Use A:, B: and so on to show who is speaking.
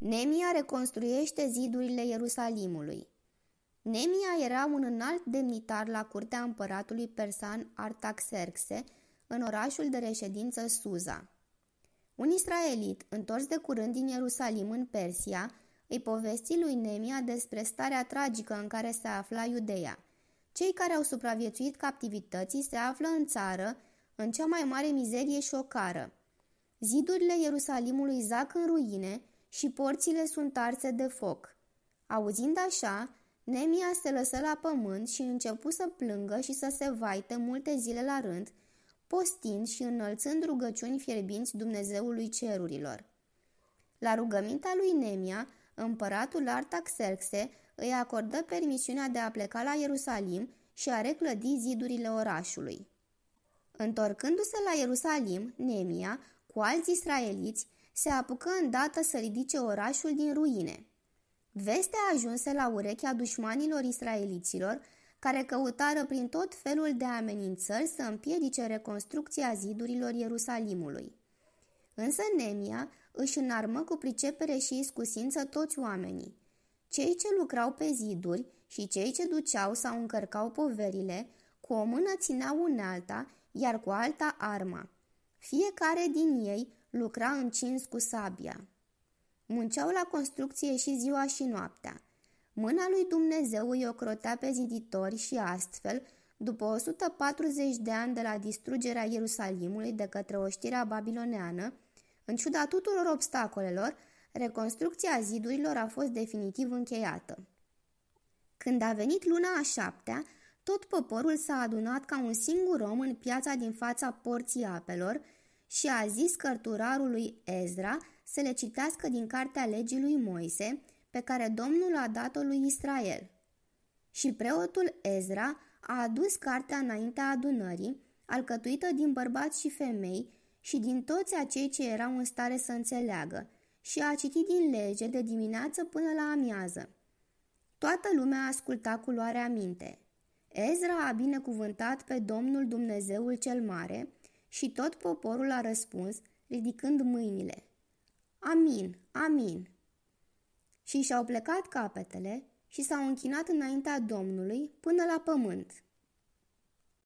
A: Nemia reconstruiește zidurile Ierusalimului. Nemia era un înalt demnitar la curtea împăratului persan Artaxerxe, în orașul de reședință Suza. Un israelit, întors de curând din Ierusalim în Persia, îi povesti lui Nemia despre starea tragică în care se afla Iudeia. Cei care au supraviețuit captivității se află în țară, în cea mai mare mizerie și ocară. Zidurile Ierusalimului zac în ruine, și porțile sunt arse de foc. Auzind așa, Nemia se lăsă la pământ și începu să plângă și să se vaite multe zile la rând, postind și înălțând rugăciuni fierbinți Dumnezeului cerurilor. La rugămintea lui Nemia, împăratul Artaxerxe îi acordă permisiunea de a pleca la Ierusalim și a reclădi zidurile orașului. Întorcându-se la Ierusalim, Nemia, cu alți israeliți, se apucă îndată să ridice orașul din ruine. Vestea ajunse la urechea dușmanilor israeliților, care căutară prin tot felul de amenințări să împiedice reconstrucția zidurilor Ierusalimului. Însă Nemia își înarmă cu pricepere și iscusință toți oamenii. Cei ce lucrau pe ziduri și cei ce duceau sau încărcau poverile, cu o mână țineau unealta, iar cu alta arma. Fiecare din ei lucra încins cu sabia. Munceau la construcție și ziua și noaptea. Mâna lui Dumnezeu îi ocrotea pe ziditori și astfel, după 140 de ani de la distrugerea Ierusalimului de către oștirea babiloneană, în ciuda tuturor obstacolelor, reconstrucția zidurilor a fost definitiv încheiată. Când a venit luna a șaptea, tot poporul s-a adunat ca un singur om în piața din fața porții apelor, și a zis cărturarului Ezra să le citească din cartea legii lui Moise, pe care Domnul a dat-o lui Israel. Și preotul Ezra a adus cartea înaintea adunării, alcătuită din bărbați și femei și din toți acei ce erau în stare să înțeleagă, și a citit din lege de dimineață până la amiază. Toată lumea asculta cu luarea minte. Ezra a binecuvântat pe Domnul Dumnezeul cel Mare – și tot poporul a răspuns, ridicând mâinile. Amin, amin. Și și-au plecat capetele și s-au închinat înaintea Domnului până la pământ.